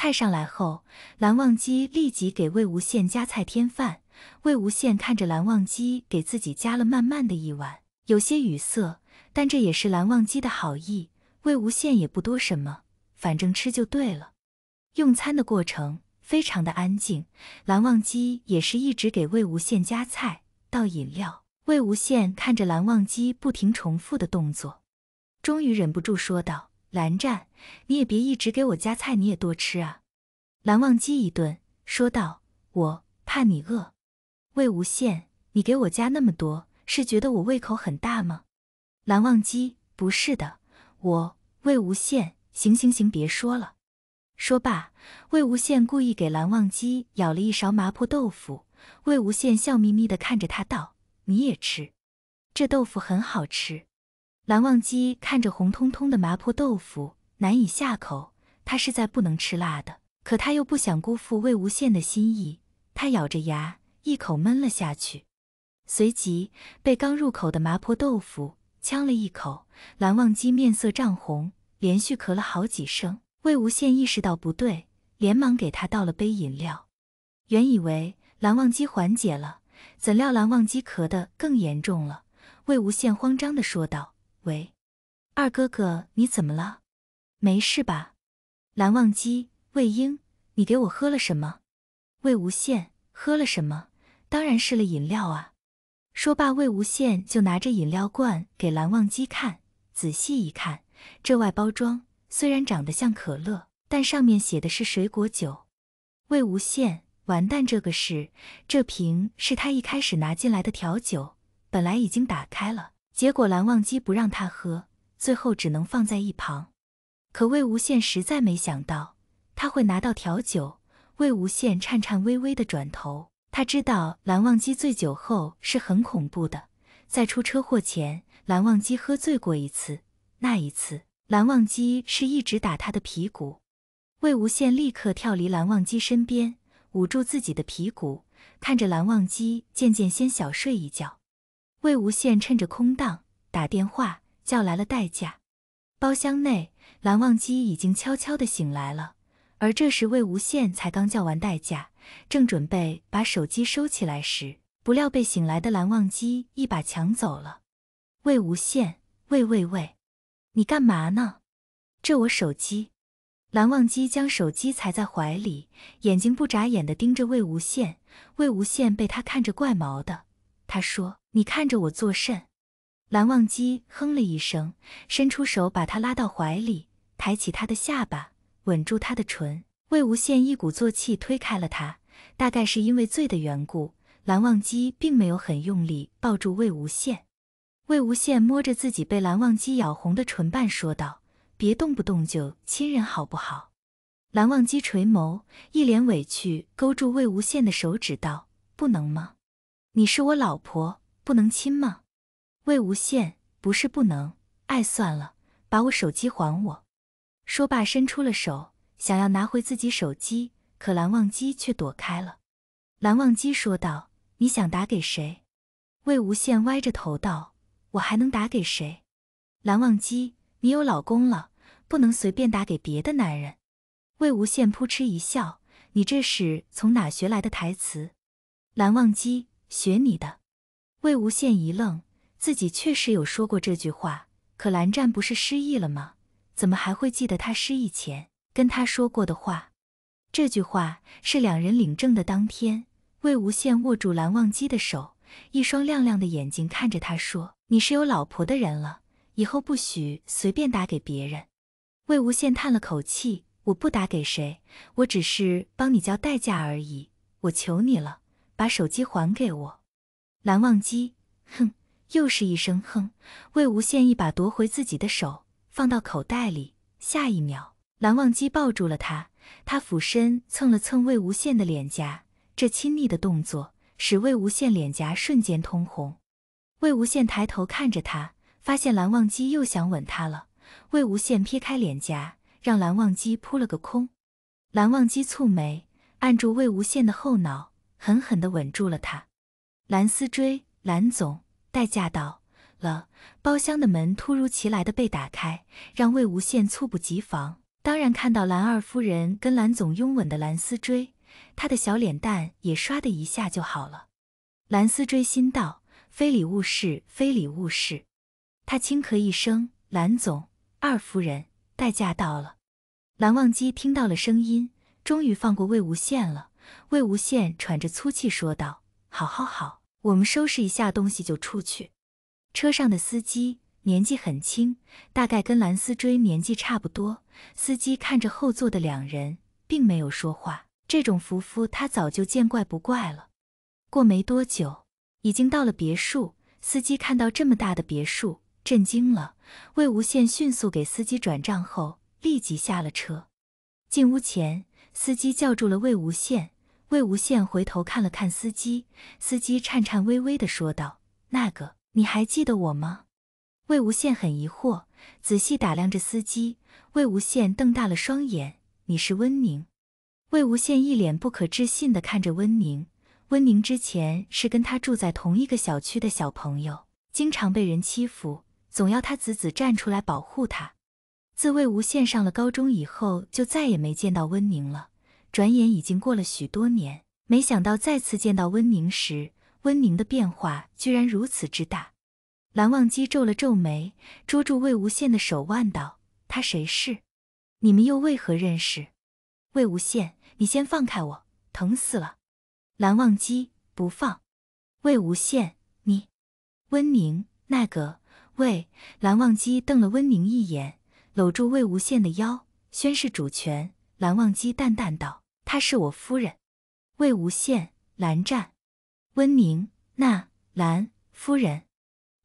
菜上来后，蓝忘机立即给魏无羡夹菜添饭。魏无羡看着蓝忘机给自己夹了慢慢的一碗，有些语塞，但这也是蓝忘机的好意。魏无羡也不多什么，反正吃就对了。用餐的过程非常的安静，蓝忘机也是一直给魏无羡夹菜、倒饮料。魏无羡看着蓝忘机不停重复的动作，终于忍不住说道。蓝湛，你也别一直给我夹菜，你也多吃啊。蓝忘机一顿说道：“我怕你饿。”魏无羡，你给我夹那么多，是觉得我胃口很大吗？蓝忘机不是的，我魏无羡，行行行，别说了。说罢，魏无羡故意给蓝忘机舀了一勺麻婆豆腐。魏无羡笑眯眯的看着他道：“你也吃，这豆腐很好吃。”蓝忘机看着红彤彤的麻婆豆腐，难以下口。他实在不能吃辣的，可他又不想辜负魏无羡的心意。他咬着牙，一口闷了下去，随即被刚入口的麻婆豆腐呛了一口。蓝忘机面色涨红，连续咳了好几声。魏无羡意识到不对，连忙给他倒了杯饮料。原以为蓝忘机缓解了，怎料蓝忘机咳得更严重了。魏无羡慌张地说道。喂，二哥哥，你怎么了？没事吧？蓝忘机，魏婴，你给我喝了什么？魏无羡，喝了什么？当然是了饮料啊。说罢，魏无羡就拿着饮料罐给蓝忘机看。仔细一看，这外包装虽然长得像可乐，但上面写的是水果酒。魏无羡，完蛋，这个是这瓶是他一开始拿进来的调酒，本来已经打开了。结果蓝忘机不让他喝，最后只能放在一旁。可魏无羡实在没想到他会拿到调酒。魏无羡颤颤巍巍地转头，他知道蓝忘机醉酒后是很恐怖的。在出车祸前，蓝忘机喝醉过一次。那一次，蓝忘机是一直打他的皮骨。魏无羡立刻跳离蓝忘机身边，捂住自己的皮骨，看着蓝忘机渐渐先小睡一觉。魏无羡趁着空档打电话叫来了代驾。包厢内，蓝忘机已经悄悄地醒来了。而这时，魏无羡才刚叫完代驾，正准备把手机收起来时，不料被醒来的蓝忘机一把抢走了。魏无羡，喂喂喂，你干嘛呢？这我手机。蓝忘机将手机藏在怀里，眼睛不眨眼地盯着魏无羡。魏无羡被他看着怪毛的，他说。你看着我作甚？蓝忘机哼了一声，伸出手把他拉到怀里，抬起他的下巴，吻住他的唇。魏无羡一鼓作气推开了他，大概是因为醉的缘故，蓝忘机并没有很用力抱住魏无羡。魏无羡摸着自己被蓝忘机咬红的唇瓣，说道：“别动不动就亲人好不好？”蓝忘机垂眸，一脸委屈，勾住魏无羡的手指道：“不能吗？你是我老婆。”不能亲吗？魏无羡不是不能爱，算了，把我手机还我。说罢，伸出了手，想要拿回自己手机，可蓝忘机却躲开了。蓝忘机说道：“你想打给谁？”魏无羡歪着头道：“我还能打给谁？”蓝忘机：“你有老公了，不能随便打给别的男人。”魏无羡扑哧一笑：“你这是从哪学来的台词？”蓝忘机：“学你的。”魏无羡一愣，自己确实有说过这句话，可蓝湛不是失忆了吗？怎么还会记得他失忆前跟他说过的话？这句话是两人领证的当天，魏无羡握住蓝忘机的手，一双亮亮的眼睛看着他说：“你是有老婆的人了，以后不许随便打给别人。”魏无羡叹了口气：“我不打给谁，我只是帮你叫代驾而已。我求你了，把手机还给我。”蓝忘机，哼，又是一声哼。魏无羡一把夺回自己的手，放到口袋里。下一秒，蓝忘机抱住了他，他俯身蹭了蹭魏无羡的脸颊，这亲昵的动作使魏无羡脸颊瞬间通红。魏无羡抬头看着他，发现蓝忘机又想吻他了。魏无羡撇开脸颊，让蓝忘机扑了个空。蓝忘机蹙眉，按住魏无羡的后脑，狠狠地吻住了他。蓝思追，蓝总代驾到了。包厢的门突如其来的被打开，让魏无羡猝不及防。当然，看到蓝二夫人跟蓝总拥吻的蓝思追，他的小脸蛋也唰的一下就好了。蓝思追心道：非礼勿视，非礼勿视。他轻咳一声，蓝总二夫人代驾到了。蓝忘机听到了声音，终于放过魏无羡了。魏无羡喘着粗气说道：好好好。我们收拾一下东西就出去。车上的司机年纪很轻，大概跟蓝思追年纪差不多。司机看着后座的两人，并没有说话。这种夫妇他早就见怪不怪了。过没多久，已经到了别墅。司机看到这么大的别墅，震惊了。魏无羡迅速给司机转账后，立即下了车。进屋前，司机叫住了魏无羡。魏无羡回头看了看司机，司机颤颤巍巍的说道：“那个，你还记得我吗？”魏无羡很疑惑，仔细打量着司机。魏无羡瞪大了双眼：“你是温宁？”魏无羡一脸不可置信的看着温宁。温宁之前是跟他住在同一个小区的小朋友，经常被人欺负，总要他子子站出来保护他。自魏无羡上了高中以后，就再也没见到温宁了。转眼已经过了许多年，没想到再次见到温宁时，温宁的变化居然如此之大。蓝忘机皱了皱眉，捉住魏无羡的手腕道：“他谁是？你们又为何认识？”魏无羡，你先放开我，疼死了！蓝忘机不放。魏无羡，你……温宁那个……魏蓝忘机瞪了温宁一眼，搂住魏无羡的腰，宣誓主权。蓝忘机淡淡道。她是我夫人，魏无羡、蓝湛、温宁，那蓝夫人。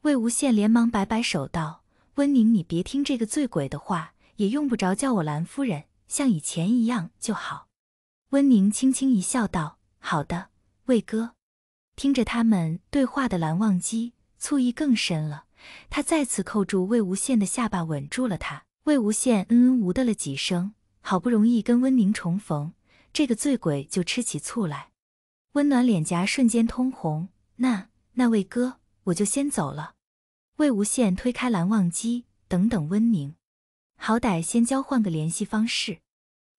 魏无羡连忙摆摆手道：“温宁，你别听这个醉鬼的话，也用不着叫我蓝夫人，像以前一样就好。”温宁轻轻一笑，道：“好的，魏哥。”听着他们对话的蓝忘机，醋意更深了。他再次扣住魏无羡的下巴，稳住了他。魏无羡嗯嗯呜的了几声，好不容易跟温宁重逢。这个醉鬼就吃起醋来，温暖脸颊瞬间通红。那那位哥，我就先走了。魏无羡推开蓝忘机，等等温宁，好歹先交换个联系方式。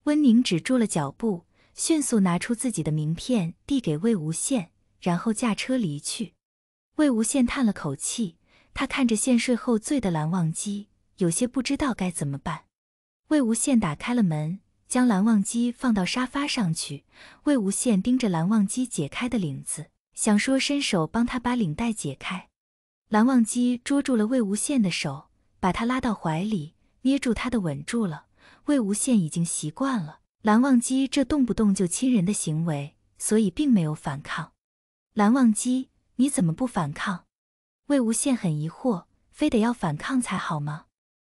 温宁止住了脚步，迅速拿出自己的名片递给魏无羡，然后驾车离去。魏无羡叹了口气，他看着先睡后醉的蓝忘机，有些不知道该怎么办。魏无羡打开了门。将蓝忘机放到沙发上去，魏无羡盯着蓝忘机解开的领子，想说伸手帮他把领带解开。蓝忘机捉住了魏无羡的手，把他拉到怀里，捏住他的，吻住了。魏无羡已经习惯了蓝忘机这动不动就亲人的行为，所以并没有反抗。蓝忘机，你怎么不反抗？魏无羡很疑惑，非得要反抗才好吗？